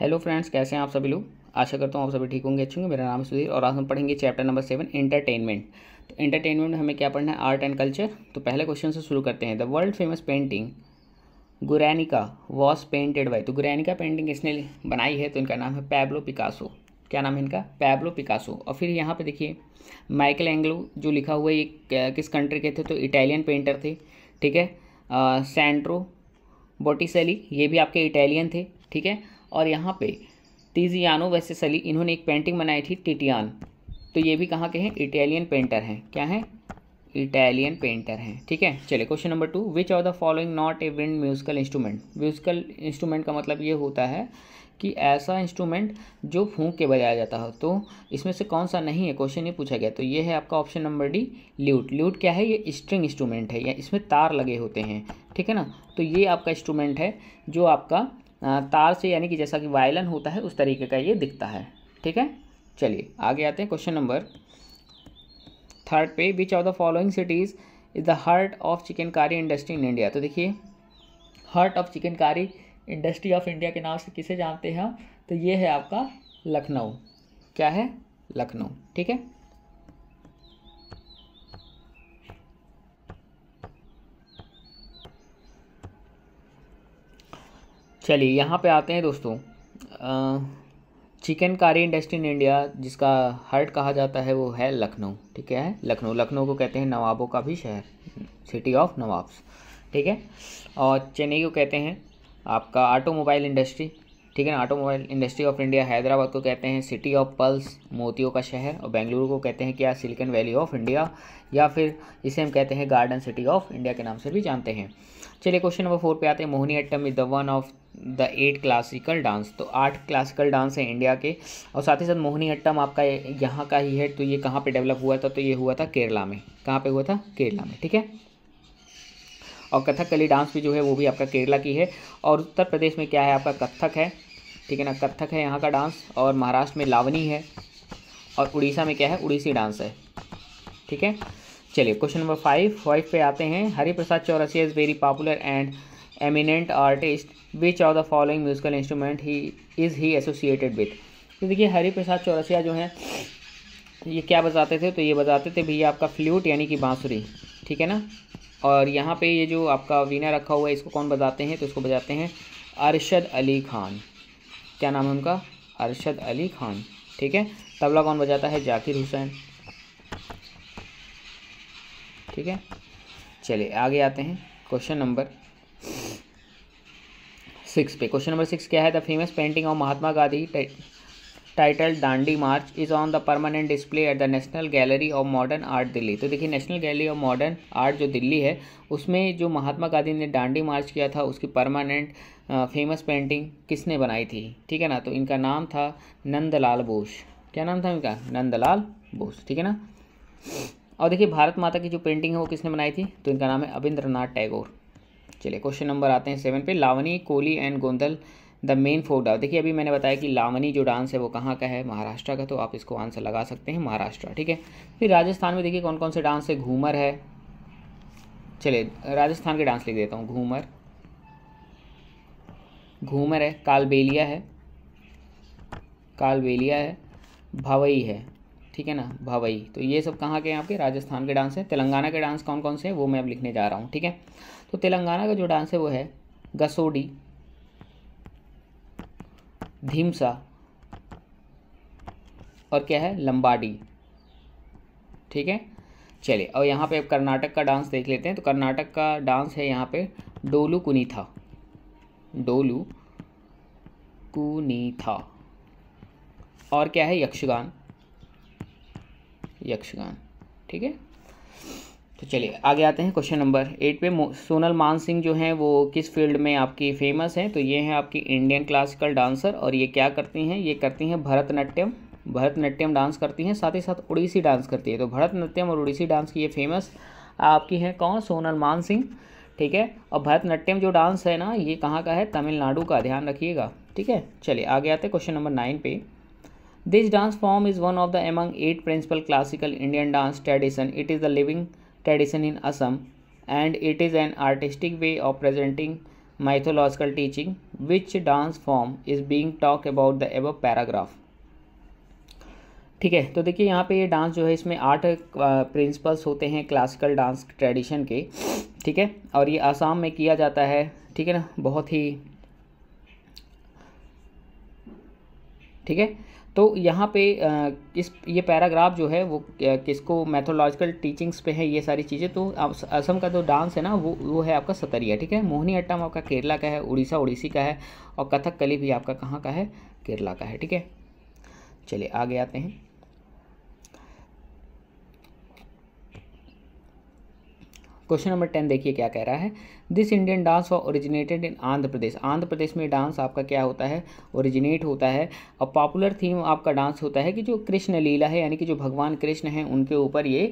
Hello friends कैसे हैं आप सभी लोग आशा करता हूँ आप सभी ठीक होंगे अच्छे होंगे मेरा नाम सुधीर और आज हम पढ़ेंगे चैप्टर नंबर सेवन एंटरटेनमेंट तो एंटरटेनमेंट में हमें क्या पढ़ना है आर्ट एंड कल्चर तो पहले क्वेश्चन से शुरू करते हैं the world famous painting Guernica was painted by तो गुरैनिका पेंटिंग इसने बनाई है तो इनका नाम है पैब्लो पिकासो क्या नाम है इनका पैब्लो पिकासो और फिर यहाँ पर देखिए माइकल एंग्लो जो लिखा हुआ ये किस कंट्री के थे तो इटालियन पेंटर थे ठीक है सेंट्रो बोटिसली ये भी आपके इटालियन थे ठीक है और यहाँ पे वैसे सली इन्होंने एक पेंटिंग बनाई थी टिटियान तो ये भी कहाँ के हैं इटालियन पेंटर हैं क्या हैं इटालियन पेंटर हैं ठीक है चलिए question number two which are the following not a wind musical instrument musical instrument का मतलब ये होता है कि ऐसा इंस्ट्रूमेंट जो फूंक के बजाया जाता हो तो इसमें से कौन सा नहीं है क्वेश्चन ये पूछा गया तो ये है आपका option number D lute lute क्या है ये स्ट्रिंग इंस्ट्रूमेंट है या इसमें तार लगे होते हैं ठीक है ना तो ये आपका इंस्ट्रूमेंट है जो आपका तार से यानी कि जैसा कि वायलन होता है उस तरीके का ये दिखता है ठीक है चलिए आगे आते हैं क्वेश्चन नंबर थर्ड पे which of the following cities is the heart of chikankari industry in India तो देखिए heart of chikankari industry of India के नाम से किसे जानते हैं तो ये है आपका लखनऊ क्या है लखनऊ ठीक है चलिए यहाँ पे आते हैं दोस्तों chikankari industry in India जिसका हर्ट कहा जाता है वो है लखनऊ ठीक है लखनऊ लखनऊ को कहते हैं नवाबों का भी शहर सिटी ऑफ नवाब्स ठीक है और चेन्नई को कहते हैं आपका ऑटोमोबाइल इंडस्ट्री ठीक है ना automobile industry of India Hyderabad को कहते हैं सिटी ऑफ पल्स मोतियों का शहर और बेंगलुरु को कहते हैं क्या सिलिकन वैली ऑफ इंडिया या फिर इसे हम कहते हैं गार्डन सिटी ऑफ इंडिया के नाम से भी जानते हैं चलिए क्वेश्चन नंबर फोर पे आते हैं Mohiniyattam is the one of the eight classical dance तो आठ क्लासिकल डांस है इंडिया के और साथ ही साथ मोहिनी अट्टम आपका यहाँ का ही है तो ये कहाँ पे डेवलप हुआ था तो ये हुआ था केरला में कहाँ पे हुआ था केरला में ठीक है और कथकली डांस भी जो है वो भी आपका केरला की है और उत्तर प्रदेश में क्या है आपका कत्थक है ठीक है ना कत्थक है यहाँ का डांस और महाराष्ट्र में लावनी है और उड़ीसा में क्या है उड़ीसी डांस है ठीक है चलिए क्वेश्चन नंबर फाइव फाइव पे आते हैं Hariprasad Chaurasia is very popular and eminent artist which of the following musical instrument he is he associated with तो देखिए हरी प्रसाद चौरसिया जो हैं ये क्या बजाते थे तो ये बजाते थे भैया आपका फ्लूट यानी कि बाँसुरी ठीक है ना और यहाँ पे ये जो आपका वीना रखा हुआ है इसको कौन बजाते हैं तो इसको बजाते हैं अरशद अली खान क्या नाम है उनका अरशद अली खान ठीक है तबला कौन बजाता है जाकिर हुसैन ठीक है चलिए आगे आते हैं क्वेश्चन नंबर सिक्स पे क्वेश्चन नंबर सिक्स क्या है the famous painting of Mahatma Gandhi title Dandi march is on the permanent display at the national gallery of modern art Delhi तो देखिए national gallery of modern art जो दिल्ली है उसमें जो महात्मा गांधी ने डांडी मार्च किया था उसकी परमानेंट फेमस पेंटिंग किसने बनाई थी ठीक है ना तो इनका नाम था नंदलाल बोस क्या नाम था इनका नंदलाल बोस ठीक है ना और देखिए भारत माता की जो पेंटिंग है वो किसने बनाई थी तो इनका नाम है अबिंद्रनाथ टैगोर चलिए क्वेश्चन नंबर आते हैं सेवन पे Lavani Koli and Gondhal the main folk dance देखिए अभी मैंने बताया कि लावनी जो डांस है वो कहाँ का है महाराष्ट्र का तो आप इसको आंसर लगा सकते हैं महाराष्ट्र ठीक है फिर राजस्थान में देखिए कौन कौन से डांस है घूमर है चलिए राजस्थान के डांस लिख देता हूँ घूमर घूमर है कालबेलिया है कालबेलिया है भवई है ठीक है ना भावई तो ये सब कहाँ के आपके राजस्थान के डांस हैं तेलंगाना के डांस कौन कौन से हैं वो मैं अब लिखने जा रहा हूँ ठीक है तो तेलंगाना का जो डांस है वो है गसोडी धीमसा और क्या है लंबाडी ठीक है चलिए और यहाँ पे अब कर्नाटक का डांस देख लेते हैं तो कर्नाटक का डांस है यहाँ पे डोलू कुनीथा डोलू कुनीथा और क्या है यक्षगान यक्षगान ठीक है तो चलिए आगे आते हैं क्वेश्चन नंबर एट पे सोनल मान सिंह जो हैं वो किस फील्ड में आपकी फेमस हैं तो ये हैं आपकी इंडियन क्लासिकल डांसर और ये क्या करती हैं ये करती हैं भरतनाट्यम भरतनाट्यम डांस करती हैं साथ ही साथ उड़ीसी डांस करती है तो भरतनाट्यम और उड़ीसी डांस की ये फेमस आपकी हैं कौन सोनल मान सिंह ठीक है और भरतनाट्यम जो डांस है ना ये कहाँ का है तमिलनाडु का ध्यान रखिएगा ठीक है चलिए आगे आते हैं क्वेश्चन नंबर नाइन पे this dance form is one of the among eight principal classical Indian dance tradition it is the living tradition in Assam and it is an artistic way of presenting mythological teaching which dance form is being talk about the above paragraph ठीक है तो देखिए यहाँ पे ये dance जो है इसमें आठ प्रिंसिपल्स होते हैं क्लासिकल डांस ट्रेडिशन के ठीक है और ये आसाम में किया जाता है ठीक है ना बहुत ही ठीक है तो यहाँ पे इस ये पैराग्राफ जो है वो किसको मैथोलॉजिकल टीचिंग्स पे है ये सारी चीज़ें तो असम का जो तो डांस है ना वो वो है आपका सतरिया ठीक है मोहनी अट्टम आपका केरला का है उड़ीसा उड़ीसी का है और कथक कली भी आपका कहाँ का है केरला का है ठीक है चलिए आगे आते हैं क्वेश्चन नंबर टेन देखिए क्या कह रहा है this Indian dance was originated in Andhra Pradesh Andhra Pradesh में डांस आपका क्या होता है ओरिजिनेट होता है और पॉपुलर थीम आपका डांस होता है कि जो कृष्ण लीला है यानी कि जो भगवान कृष्ण हैं उनके ऊपर ये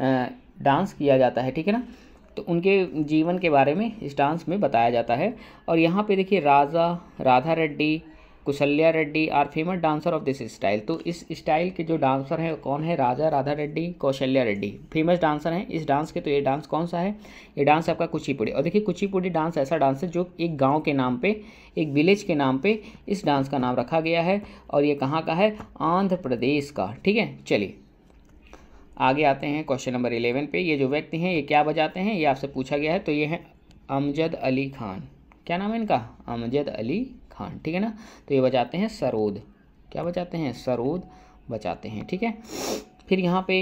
डांस किया जाता है ठीक है ना तो उनके जीवन के बारे में इस डांस में बताया जाता है और यहाँ पे देखिए Raja Radha Reddy Kaushalya Reddy are famous dancer of this style तो इस स्टाइल के जो डांसर हैं कौन है राजा राधा रेड्डी कौशल्या रेड्डी फेमस डांसर हैं इस डांस के तो ये डांस कौन सा है ये डांस आपका कुचिपुड़ी और देखिए कुचिपुड़ी डांस ऐसा डांस है जो एक गाँव के नाम पर एक विलेज के नाम पर इस डांस का नाम रखा गया है और ये कहाँ का है आंध्र प्रदेश का ठीक है चलिए आगे आते हैं क्वेश्चन नंबर इलेवन पे ये जो व्यक्ति हैं ये क्या बजाते हैं ये आपसे पूछा गया है तो ये हैं अमजद अली खान क्या नाम है इनका अमजद अली खान ठीक है ना तो ये बचाते हैं सरोद क्या बचाते हैं सरोद बचाते हैं ठीक है फिर यहाँ पे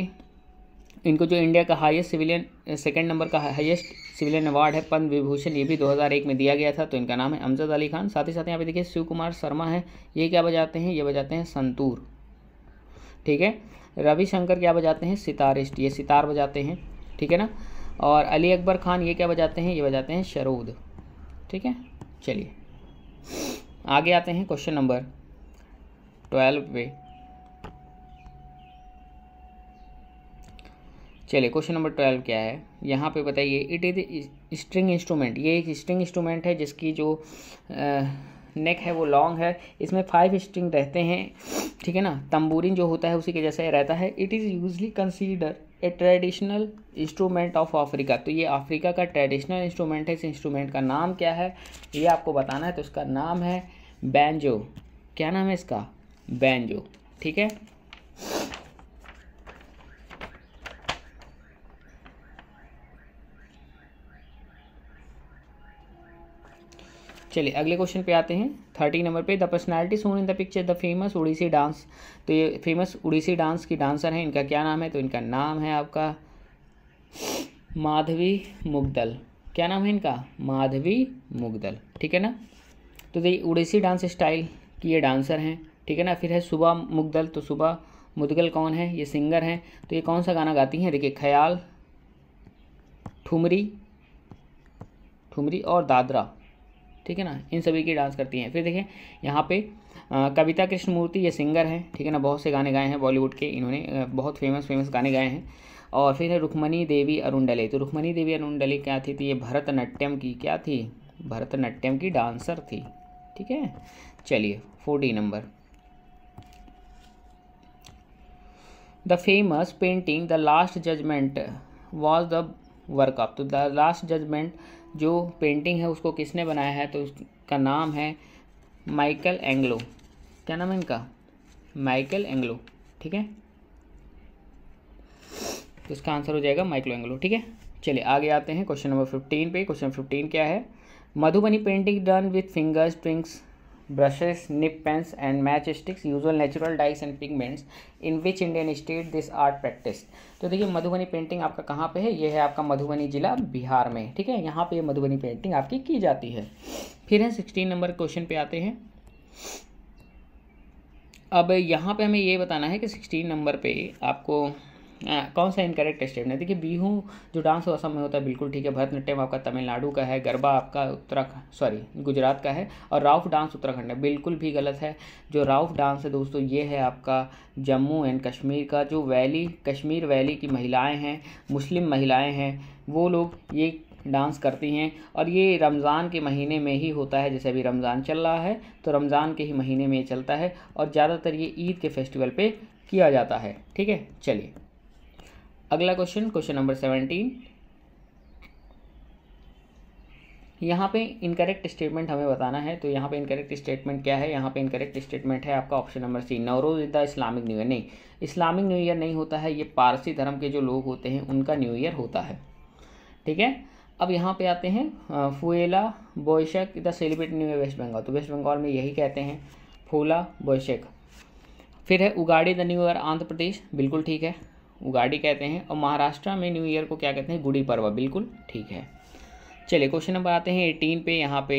इनको जो इंडिया का हाईएस्ट सिविलियन सेकंड नंबर का हाईएस्ट सिविलियन अवार्ड है पद्म विभूषण ये भी 2001 में दिया गया था तो इनका नाम है अमजद अली खान साथ ही साथ यहाँ पे देखिए शिव कुमार शर्मा है ये क्या बजाते हैं ये बजाते हैं संतूर ठीक है रविशंकर क्या बजाते हैं सितारिस्ट ये सितार बजाते हैं ठीक है ना और अली अकबर खान ये क्या बजाते हैं ये बजाते हैं शरूद ठीक है चलिए आगे आते हैं क्वेश्चन नंबर ट्वेल्व पे चलिए क्वेश्चन नंबर ट्वेल्व क्या है यहाँ पे बताइए इट इज स्ट्रिंग इंस्ट्रूमेंट ये एक स्ट्रिंग इंस्ट्रूमेंट है जिसकी जो नेक है वो लॉन्ग है इसमें फाइव स्ट्रिंग रहते हैं ठीक है ना तंबूरिन जो होता है उसी के जैसा रहता है it is usually consider a traditional instrument of Africa तो ये अफ्रीका का ट्रेडिशनल इंस्ट्रूमेंट है इस इंस्ट्रूमेंट का नाम क्या है ये आपको बताना है तो इसका नाम है बैंजो क्या नाम है इसका बैंजो ठीक है चलिए अगले क्वेश्चन पे आते हैं थर्टी नंबर पे the personality shown in the picture the famous Odissi dance तो ये फेमस उड़ीसी डांस की डांसर हैं इनका क्या नाम है तो इनका नाम है आपका माधवी मुगदल क्या नाम है इनका माधवी मुगदल ठीक है ना तो ये उड़ीसी डांस स्टाइल की ये डांसर हैं ठीक है ना फिर है सुबह मुगदल तो सुबह मुदगल कौन है ये सिंगर हैं तो ये कौन सा गाना गाती हैं देखिए ख्याल ठुमरी ठुमरी और दादरा ठीक है ना इन सभी की डांस करती हैं फिर देखें यहाँ पे कविता कृष्णमूर्ति ये सिंगर हैं ठीक है ना बहुत से गाने गाए हैं बॉलीवुड के इन्होंने बहुत फेमस फेमस गाने गाए हैं और फिर है रुक्मणी देवी अरुंडले तो रुक्मणी देवी डले क्या थी तो ये भरतनाट्यम की क्या थी भरतनाट्यम की डांसर थी ठीक है चलिए forty number the famous painting the last judgement was the work of तो द लास्ट जजमेंट जो पेंटिंग है उसको किसने बनाया है तो उसका नाम है माइकल एंग्लो क्या नाम है इनका माइकल एंग्लो ठीक है तो इसका आंसर हो जाएगा माइकल एंग्लो ठीक है चलिए आगे आते हैं क्वेश्चन नंबर फिफ्टीन पे क्वेश्चन फिफ्टीन क्या है Madhubani painting done with fingers twigs brushes, nib pens and matchsticks, usual natural dyes and pigments. In which Indian state this art practiced? तो देखिए मधुबनी पेंटिंग आपका कहाँ पे है ये है आपका मधुबनी जिला बिहार में ठीक है यहाँ पे ये मधुबनी पेंटिंग आपकी की जाती है फिर है सिक्सटीन नंबर क्वेश्चन पे आते हैं अब यहाँ पे हमें ये बताना है कि सिक्सटीन नंबर पे आपको हाँ, कौन सा इनकरेक्ट स्टेटमेंट देखिए बीहू जो डांस हो असम में होता है बिल्कुल ठीक है भरतनाट्यम आपका तमिलनाडु का है गरबा आपका उत्तराखंड सॉरी गुजरात का है और राउफ डांस उत्तराखंड है बिल्कुल भी गलत है जो राउफ डांस है दोस्तों ये है आपका जम्मू एंड कश्मीर का जो वैली कश्मीर वैली की महिलाएँ हैं मुस्लिम महिलाएँ हैं वो लोग ये डांस करती हैं और ये रमज़ान के महीने में ही होता है जैसे अभी रमज़ान चल रहा है तो रमज़ान के ही महीने में चलता है और ज़्यादातर ये ईद के फेस्टिवल पे किया जाता है ठीक है चलिए अगला क्वेश्चन क्वेश्चन नंबर सेवनटीन यहाँ पे इनकरेक्ट स्टेटमेंट हमें बताना है तो यहाँ पे इनकरेक्ट स्टेटमेंट क्या है यहाँ पे इनकरेक्ट स्टेटमेंट है आपका option number C Navroz the Islamic new year नहीं इस्लामिक न्यू ईयर नहीं होता है ये पारसी धर्म के जो लोग होते हैं उनका न्यू ईयर होता है ठीक है अब यहाँ पे आते हैं Poila Boishakh the celebrate new year West Bengal तो वेस्ट बंगाल में यही कहते हैं फूला बोशक फिर है Ugadi the new year Andhra Pradesh बिल्कुल ठीक है उगाड़ी कहते हैं और महाराष्ट्र में न्यू ईयर को क्या कहते हैं गुड़ी पर्व बिल्कुल ठीक है चलिए क्वेश्चन नंबर आते हैं एटीन पे यहाँ पे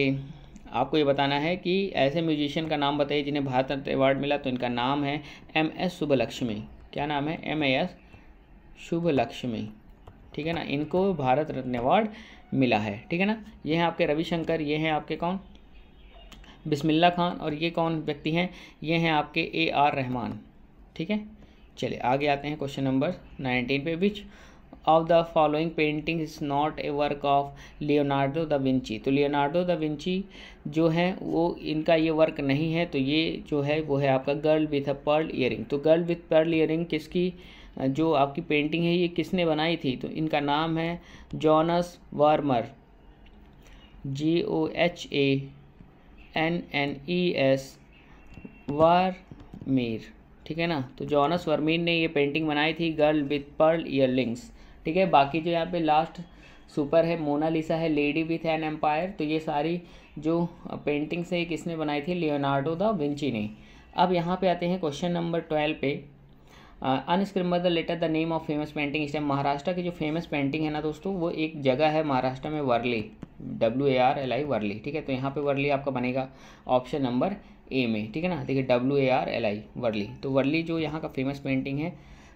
आपको ये बताना है कि ऐसे म्यूजिशियन का नाम बताइए जिन्हें भारत रत्न अवार्ड मिला तो इनका नाम है एम एस शुभलक्ष्मी क्या नाम है एम एस शुभलक्ष्मी ठीक है ना इनको भारत रत्न अवार्ड मिला है ठीक है ना ये हैं आपके रविशंकर ये हैं आपके कौन बिस्मिल्ला खान और ये कौन व्यक्ति हैं ये हैं आपके ए आर रहमान ठीक है चलिए आगे आते हैं क्वेश्चन नंबर नाइनटीन पे which of the following painting is not a work of Leonardo da Vinci तो लियोनार्डो द विंची जो है वो इनका ये वर्क नहीं है तो ये जो है वो है आपका girl with a pearl earring तो गर्ल विथ पर्ल ईयरिंग किसकी जो आपकी पेंटिंग है ये किसने बनाई थी तो इनका नाम है Johannes Vermeer G O H A N N E S Vermeer ठीक है ना तो जॉनस वर्मीन ने ये पेंटिंग बनाई थी गर्ल विथ पर्ल ईयरलिंग्स ठीक है बाकी जो यहाँ पे लास्ट सुपर है मोनालिसा है लेडी विथ एन एम्पायर तो ये सारी जो पेंटिंग्स है किसने बनाई थी लियोनार्डो द विंची ने अब यहाँ पे आते हैं क्वेश्चन नंबर ट्वेल्व पे unscramble the letter the name of famous painting इस टाइम महाराष्ट्र की जो फेमस पेंटिंग है ना दोस्तों वो एक जगह है महाराष्ट्र में Warli W A R L I Warli ठीक है तो यहाँ पे वर्ली आपका बनेगा ऑप्शन नंबर ए में ठीक है ना देखिए W A R L I Warli तो वर्ली जो यहाँ का फेमस पेंटिंग है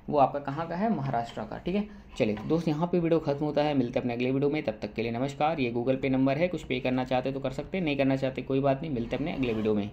वो आपका कहाँ का है महाराष्ट्र का ठीक है चलिए दोस्त यहाँ पे वीडियो खत्म होता है मिलते हैं अपने अगले वीडियो में तब तक के लिए नमस्कार ये गूगल पे नंबर है कुछ पे करना चाहते तो कर सकते नहीं करना चाहते कोई बात नहीं मिलते अपने अगले वीडियो में